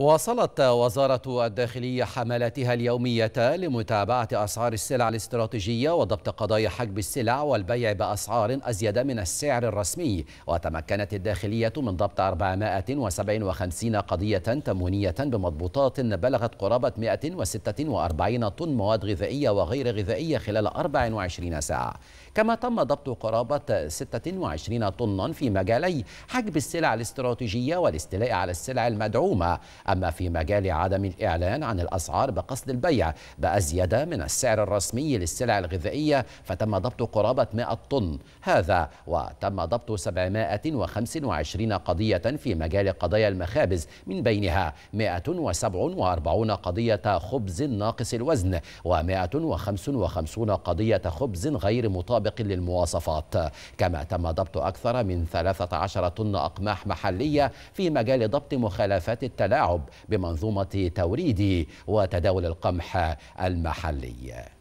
واصلت وزارة الداخلية حملاتها اليومية لمتابعة أسعار السلع الاستراتيجية وضبط قضايا حجب السلع والبيع بأسعار أزيد من السعر الرسمي وتمكنت الداخلية من ضبط 457 قضية تموينية بمضبوطات بلغت قرابة 146 طن مواد غذائية وغير غذائية خلال 24 ساعة كما تم ضبط قرابة 26 طنا في مجالي حجب السلع الاستراتيجية والاستيلاء على السلع المدعومة أما في مجال عدم الإعلان عن الأسعار بقصد البيع بأزيد من السعر الرسمي للسلع الغذائية فتم ضبط قرابة 100 طن هذا وتم ضبط 725 قضية في مجال قضايا المخابز من بينها 147 قضية خبز ناقص الوزن و155 قضية خبز غير مطابق للمواصفات كما تم ضبط أكثر من 13 طن أقماح محلية في مجال ضبط مخالفات التلاعب التلاعب بمنظومة توريد وتداول القمح المحلي